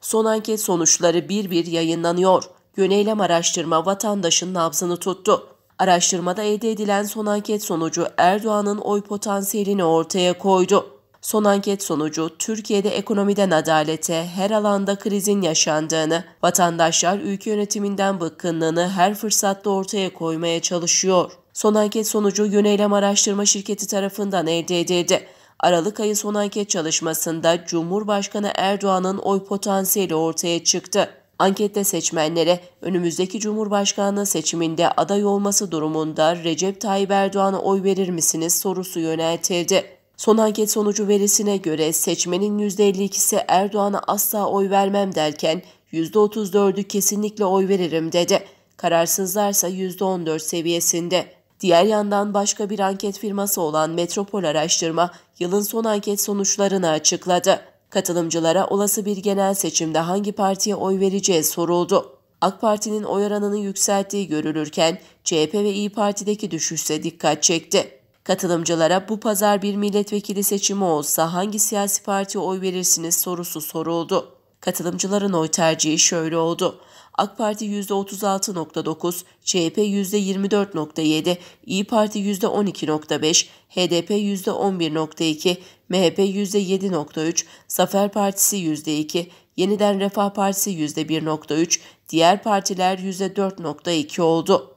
Son anket sonuçları bir bir yayınlanıyor. Yöneylem araştırma vatandaşın nabzını tuttu. Araştırmada elde edilen son anket sonucu Erdoğan'ın oy potansiyelini ortaya koydu. Son anket sonucu Türkiye'de ekonomiden adalete her alanda krizin yaşandığını, vatandaşlar ülke yönetiminden bıkkınlığını her fırsatta ortaya koymaya çalışıyor. Son anket sonucu Yöneylem Araştırma Şirketi tarafından elde edildi. Aralık ayı son anket çalışmasında Cumhurbaşkanı Erdoğan'ın oy potansiyeli ortaya çıktı. Ankette seçmenlere önümüzdeki Cumhurbaşkanlığı seçiminde aday olması durumunda Recep Tayyip Erdoğan'a oy verir misiniz sorusu yöneltildi. Son anket sonucu verisine göre seçmenin %52'si Erdoğan'a asla oy vermem derken %34'ü kesinlikle oy veririm dedi. Kararsızlarsa %14 seviyesinde. Diğer yandan başka bir anket firması olan Metropol Araştırma yılın son anket sonuçlarını açıkladı. Katılımcılara olası bir genel seçimde hangi partiye oy vereceği soruldu. AK Parti'nin oy oranını yükselttiği görülürken CHP ve İyi Parti'deki düşüşse dikkat çekti. Katılımcılara bu pazar bir milletvekili seçimi olsa hangi siyasi partiye oy verirsiniz sorusu soruldu. Katılımcıların oy tercihi şöyle oldu. AK Parti %36.9, CHP %24.7, İyi Parti %12.5, HDP %11.2, MHP %7.3, Zafer Partisi %2, Yeniden Refah Partisi %1.3, diğer partiler %4.2 oldu.